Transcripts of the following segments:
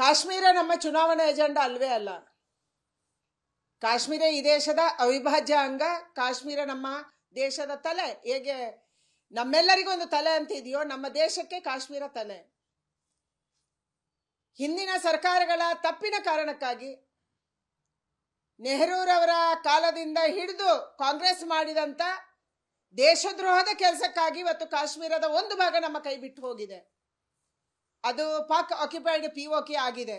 ಕಾಶ್ಮೀರ ನಮ್ಮ ಚುನಾವಣೆ ಎಜೆಂಡಾ ಅಲ್ವೇ ಅಲ್ಲ ಕಾಶ್ಮೀರ ಈ ದೇಶದ ಅವಿಭಾಜ್ಯ ಅಂಗ ಕಾಶ್ಮೀರ ನಮ್ಮ ದೇಶದ ತಲೆ ಹೇಗೆ ನಮ್ಮೆಲ್ಲರಿಗೂ ಒಂದು ತಲೆ ಅಂತ ಇದೆಯೋ ನಮ್ಮ ದೇಶಕ್ಕೆ ಕಾಶ್ಮೀರ ತಲೆ ಹಿಂದಿನ ಸರ್ಕಾರಗಳ ತಪ್ಪಿನ ಕಾರಣಕ್ಕಾಗಿ ನೆಹರೂರವರ ಕಾಲದಿಂದ ಹಿಡಿದು ಕಾಂಗ್ರೆಸ್ ಮಾಡಿದಂಥ ದೇಶದ್ರೋಹದ ಕೆಲಸಕ್ಕಾಗಿ ಇವತ್ತು ಕಾಶ್ಮೀರದ ಒಂದು ಭಾಗ ನಮ್ಮ ಕೈ ಬಿಟ್ಟು ಹೋಗಿದೆ ಅದು Pak occupied P O K K ಆಗಿದೆ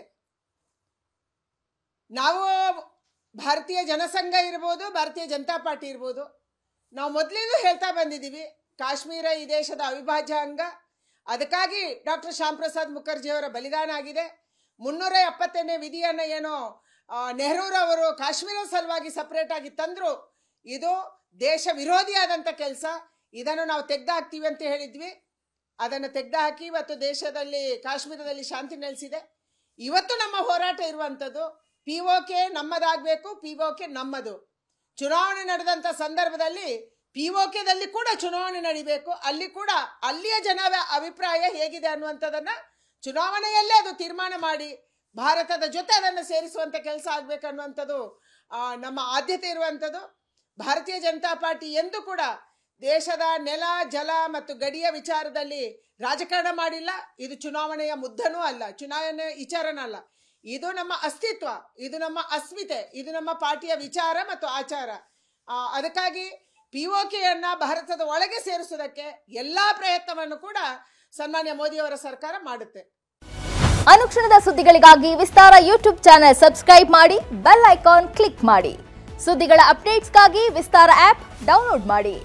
ನಾವು ಭಾರತೀಯ ಜನಸಂಘ ಇರ್ಬೋದು ಭಾರತೀಯ ಜನತಾ ಪಾರ್ಟಿ ಇರ್ಬೋದು ನಾವು ಮೊದಲಿಂದೂ ಹೇಳ್ತಾ ಬಂದಿದ್ದೀವಿ ಕಾಶ್ಮೀರ ಈ ದೇಶದ ಅವಿಭಾಜ್ಯ ಅಂಗ ಅದಕ್ಕಾಗಿ ಡಾಕ್ಟರ್ ಶ್ಯಾಮ್ ಪ್ರಸಾದ್ ಮುಖರ್ಜಿಯವರ ಬಲಿದಾನ ಆಗಿದೆ ಮುನ್ನೂರ ಎಪ್ಪತ್ತನೇ ವಿಧಿಯನ್ನು ಏನು ನೆಹರೂರವರು ಕಾಶ್ಮೀರ ಸಲುವಾಗಿ ಸಪ್ರೇಟ್ ಆಗಿ ತಂದರು ಇದು ದೇಶ ವಿರೋಧಿಯಾದಂಥ ಕೆಲಸ ಇದನ್ನು ನಾವು ತೆಗೆದಾಕ್ತೀವಿ ಅಂತ ಹೇಳಿದ್ವಿ ಅದನ್ನು ತೆಗೆದುಹಾಕಿ ಇವತ್ತು ದೇಶದಲ್ಲಿ ಕಾಶ್ಮೀರದಲ್ಲಿ ಶಾಂತಿ ನೆಲೆಸಿದೆ ಇವತ್ತು ನಮ್ಮ ಹೋರಾಟ ಇರುವಂಥದ್ದು ಪಿ ಓ ಕೆ ನಮ್ಮದಾಗಬೇಕು ಪಿ ಒ ಕೆ ನಮ್ಮದು ಚುನಾವಣೆ ನಡೆದಂಥ ಸಂದರ್ಭದಲ್ಲಿ ಪಿ ಓ ಕೆದಲ್ಲಿ ಕೂಡ ಚುನಾವಣೆ ನಡಿಬೇಕು ಅಲ್ಲಿ ಕೂಡ ಅಲ್ಲಿಯ ಜನರ ಅಭಿಪ್ರಾಯ ಹೇಗಿದೆ ಅನ್ನುವಂಥದ್ದನ್ನು ಚುನಾವಣೆಯಲ್ಲೇ ಅದು ತೀರ್ಮಾನ ಮಾಡಿ ಭಾರತದ ಜೊತೆ ಅದನ್ನು ಸೇರಿಸುವಂಥ ಕೆಲಸ ಆಗಬೇಕನ್ನುವಂಥದ್ದು ನಮ್ಮ ಆದ್ಯತೆ ಇರುವಂಥದ್ದು ಭಾರತೀಯ ಜನತಾ ಪಾರ್ಟಿ ಎಂದು ಕೂಡ ದೇಶದ ನೆಲ ಜಲ ಮತ್ತು ಗಡಿಯ ವಿಚಾರದಲ್ಲಿ ರಾಜಕಾರಣ ಮಾಡಿಲ್ಲ ಇದು ಚುನಾವಣೆಯ ಮುದ್ದನೂ ಅಲ್ಲ ಚುನಾವಣೆಯ ವಿಚಾರನೂ ಅಲ್ಲ ಇದು ನಮ್ಮ ಅಸ್ತಿತ್ವ ಇದು ನಮ್ಮ ಅಸ್ಮಿತೆ ಇದು ನಮ್ಮ ಪಾರ್ಟಿಯ ವಿಚಾರ ಮತ್ತು ಆಚಾರ ಅದಕ್ಕಾಗಿ ಪಿ ಒ ಕೆಯನ್ನು ಭಾರತದ ಒಳಗೆ ಸೇರಿಸುವುದಕ್ಕೆ ಎಲ್ಲ ಪ್ರಯತ್ನವನ್ನು ಕೂಡ ಸನ್ಮಾನ್ಯ ಮೋದಿಯವರ ಸರ್ಕಾರ ಮಾಡುತ್ತೆ ಅನುಕ್ಷಣದ ಸುದ್ದಿಗಳಿಗಾಗಿ ವಿಸ್ತಾರ ಯೂಟ್ಯೂಬ್ ಚಾನೆಲ್ ಸಬ್ಸ್ಕ್ರೈಬ್ ಮಾಡಿ ಬೆಲ್ ಐಕಾನ್ ಕ್ಲಿಕ್ ಮಾಡಿ ಸುದ್ದಿಗಳ ಅಪ್ಡೇಟ್ಸ್ಗಾಗಿ ವಿಸ್ತಾರ ಆಪ್ ಡೌನ್ಲೋಡ್ ಮಾಡಿ